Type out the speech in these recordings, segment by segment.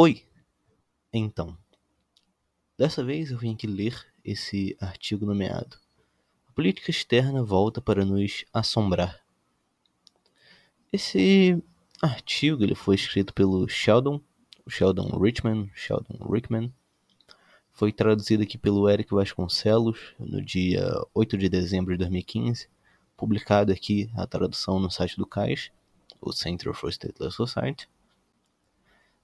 Oi! Então, dessa vez eu vim aqui ler esse artigo nomeado A Política Externa Volta para Nos Assombrar. Esse artigo ele foi escrito pelo Sheldon, Sheldon Richman, Sheldon Rickman. Foi traduzido aqui pelo Eric Vasconcelos no dia 8 de dezembro de 2015. Publicado aqui a tradução no site do CAIS, o Center for Stateless Society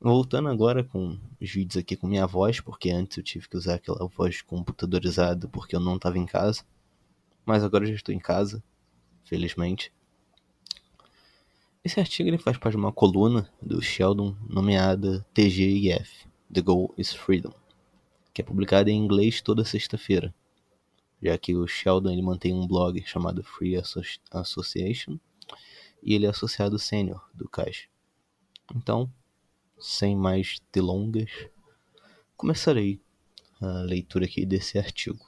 Voltando agora com os vídeos aqui com minha voz, porque antes eu tive que usar aquela voz computadorizada porque eu não estava em casa. Mas agora eu já estou em casa, felizmente. Esse artigo ele faz parte de uma coluna do Sheldon nomeada TGIF, The Goal is Freedom, que é publicada em inglês toda sexta-feira, já que o Sheldon ele mantém um blog chamado Free Association e ele é associado sênior do Caixa. Então, sem mais delongas, começarei a leitura aqui desse artigo.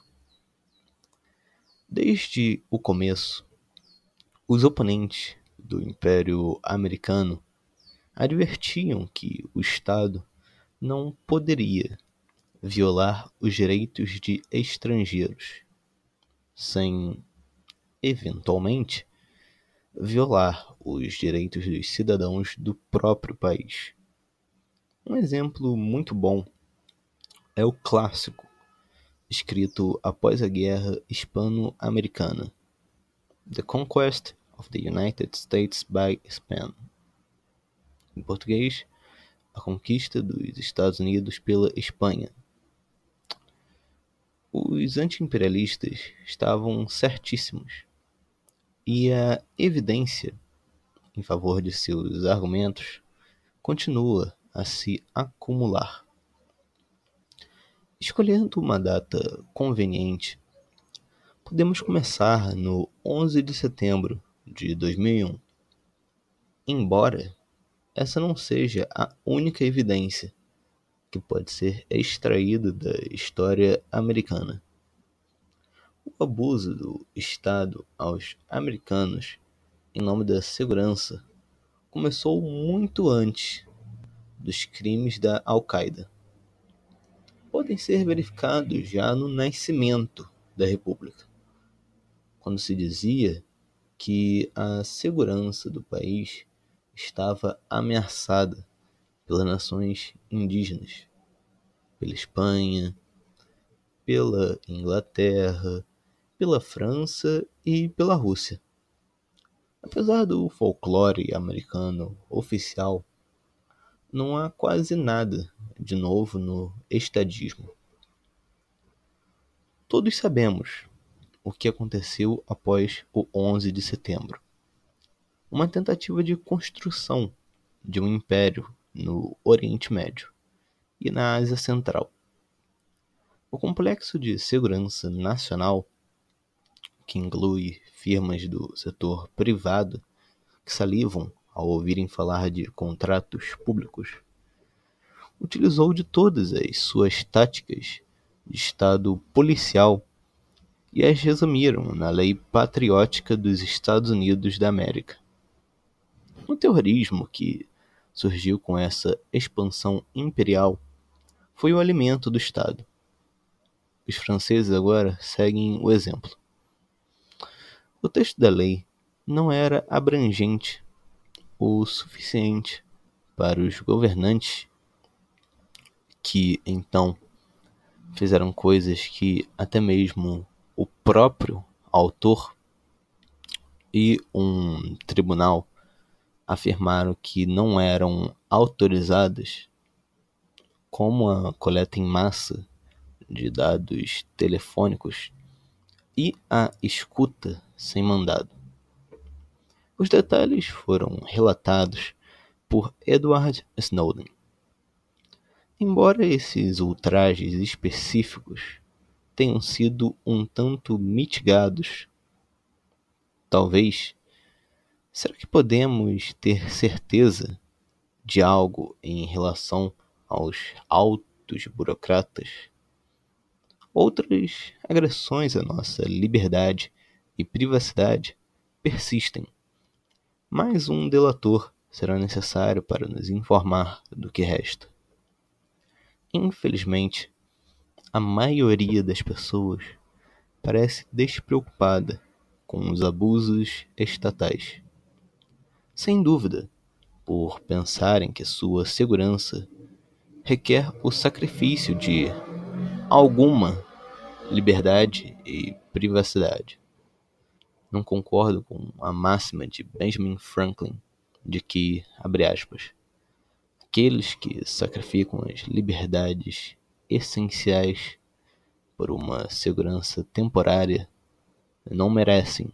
Desde o começo, os oponentes do Império Americano advertiam que o Estado não poderia violar os direitos de estrangeiros, sem, eventualmente, violar os direitos dos cidadãos do próprio país. Um exemplo muito bom é o clássico, escrito após a Guerra Hispano-Americana, The Conquest of the United States by Spain. Em português, A Conquista dos Estados Unidos pela Espanha. Os anti-imperialistas estavam certíssimos, e a evidência em favor de seus argumentos continua a se acumular. Escolhendo uma data conveniente, podemos começar no 11 de setembro de 2001, embora essa não seja a única evidência que pode ser extraída da história americana. O abuso do Estado aos americanos em nome da segurança começou muito antes dos crimes da Al-Qaeda podem ser verificados já no nascimento da República, quando se dizia que a segurança do país estava ameaçada pelas nações indígenas, pela Espanha, pela Inglaterra, pela França e pela Rússia. Apesar do folclore americano oficial não há quase nada de novo no estadismo. Todos sabemos o que aconteceu após o 11 de setembro. Uma tentativa de construção de um império no Oriente Médio e na Ásia Central. O complexo de segurança nacional, que inclui firmas do setor privado que salivam ao ouvirem falar de contratos públicos, utilizou de todas as suas táticas de Estado policial e as resumiram na lei patriótica dos Estados Unidos da América. O terrorismo que surgiu com essa expansão imperial foi o alimento do Estado. Os franceses agora seguem o exemplo. O texto da lei não era abrangente o suficiente para os governantes que então fizeram coisas que até mesmo o próprio autor e um tribunal afirmaram que não eram autorizadas, como a coleta em massa de dados telefônicos e a escuta sem mandado. Os detalhes foram relatados por Edward Snowden. Embora esses ultrajes específicos tenham sido um tanto mitigados, talvez, será que podemos ter certeza de algo em relação aos altos burocratas? Outras agressões à nossa liberdade e privacidade persistem mais um delator será necessário para nos informar do que resta. Infelizmente, a maioria das pessoas parece despreocupada com os abusos estatais. Sem dúvida, por pensarem que sua segurança requer o sacrifício de alguma liberdade e privacidade não concordo com a máxima de Benjamin Franklin de que, abre aspas, aqueles que sacrificam as liberdades essenciais por uma segurança temporária não merecem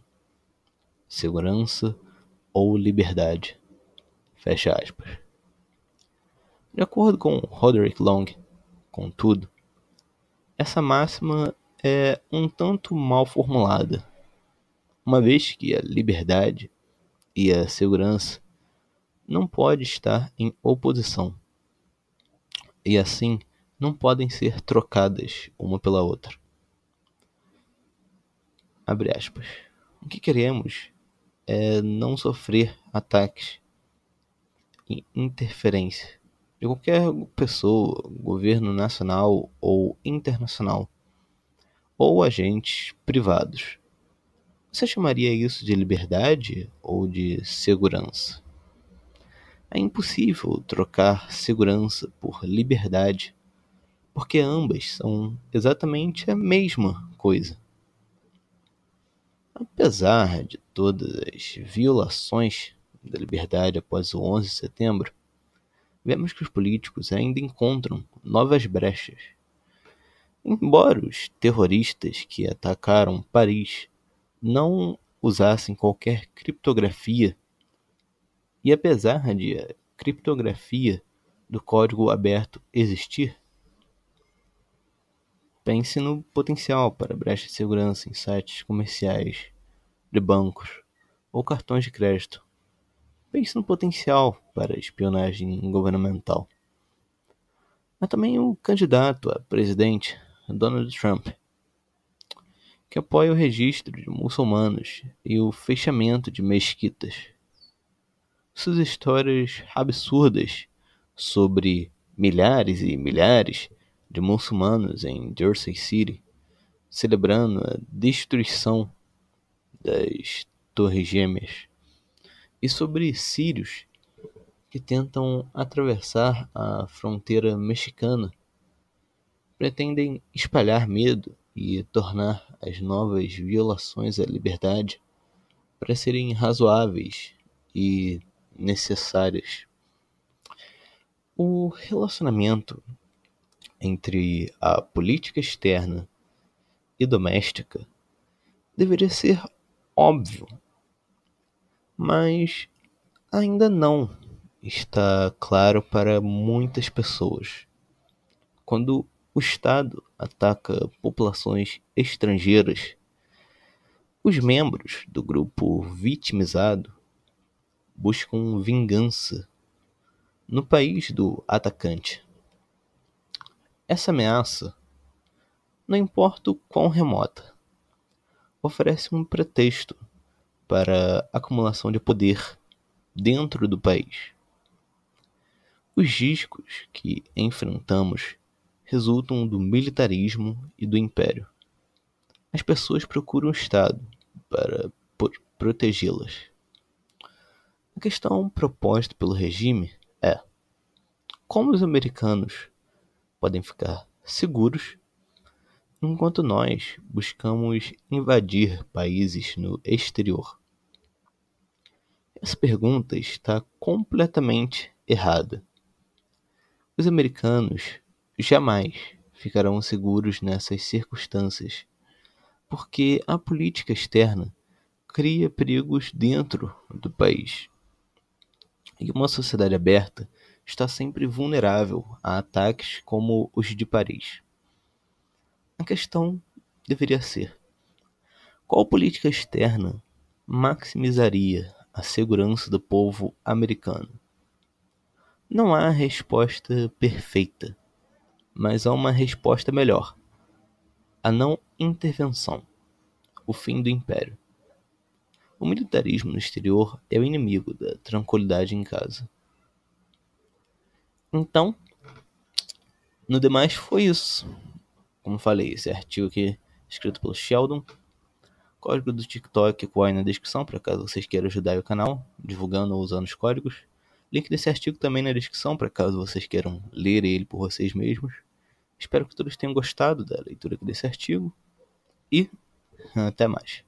segurança ou liberdade. Fecha aspas. De acordo com Roderick Long, contudo, essa máxima é um tanto mal formulada uma vez que a liberdade e a segurança não podem estar em oposição e assim não podem ser trocadas uma pela outra. Abre aspas. O que queremos é não sofrer ataques e interferência de qualquer pessoa, governo nacional ou internacional, ou agentes privados você chamaria isso de liberdade ou de segurança? É impossível trocar segurança por liberdade, porque ambas são exatamente a mesma coisa. Apesar de todas as violações da liberdade após o 11 de setembro, vemos que os políticos ainda encontram novas brechas. Embora os terroristas que atacaram Paris não usassem qualquer criptografia. E apesar de a criptografia do código aberto existir, pense no potencial para brechas de segurança em sites comerciais, de bancos ou cartões de crédito. Pense no potencial para espionagem governamental. Mas também o candidato a presidente, Donald Trump que apoia o registro de muçulmanos e o fechamento de mesquitas. Suas histórias absurdas sobre milhares e milhares de muçulmanos em Jersey City celebrando a destruição das Torres Gêmeas e sobre sírios que tentam atravessar a fronteira mexicana pretendem espalhar medo e tornar as novas violações à liberdade parecerem razoáveis e necessárias. O relacionamento entre a política externa e doméstica deveria ser óbvio, mas ainda não está claro para muitas pessoas. Quando o Estado ataca populações estrangeiras. Os membros do grupo vitimizado buscam vingança no país do atacante. Essa ameaça, não importa o quão remota, oferece um pretexto para acumulação de poder dentro do país. Os riscos que enfrentamos resultam do militarismo e do império. As pessoas procuram o Estado para protegê-las. A questão proposta pelo regime é: como os americanos podem ficar seguros enquanto nós buscamos invadir países no exterior? Essa pergunta está completamente errada. Os americanos jamais ficarão seguros nessas circunstâncias, porque a política externa cria perigos dentro do país. E uma sociedade aberta está sempre vulnerável a ataques como os de Paris. A questão deveria ser: qual política externa maximizaria a segurança do povo americano? Não há resposta perfeita mas há uma resposta melhor: a não intervenção, o fim do império. O militarismo no exterior é o inimigo da tranquilidade em casa. Então, no demais foi isso. Como falei, esse artigo aqui escrito pelo Sheldon. Código do TikTok com aí na descrição, para caso vocês queiram ajudar o canal, divulgando ou usando os códigos. Link desse artigo também na descrição, para caso vocês queiram ler ele por vocês mesmos. Espero que todos tenham gostado da leitura desse artigo e hum, até mais.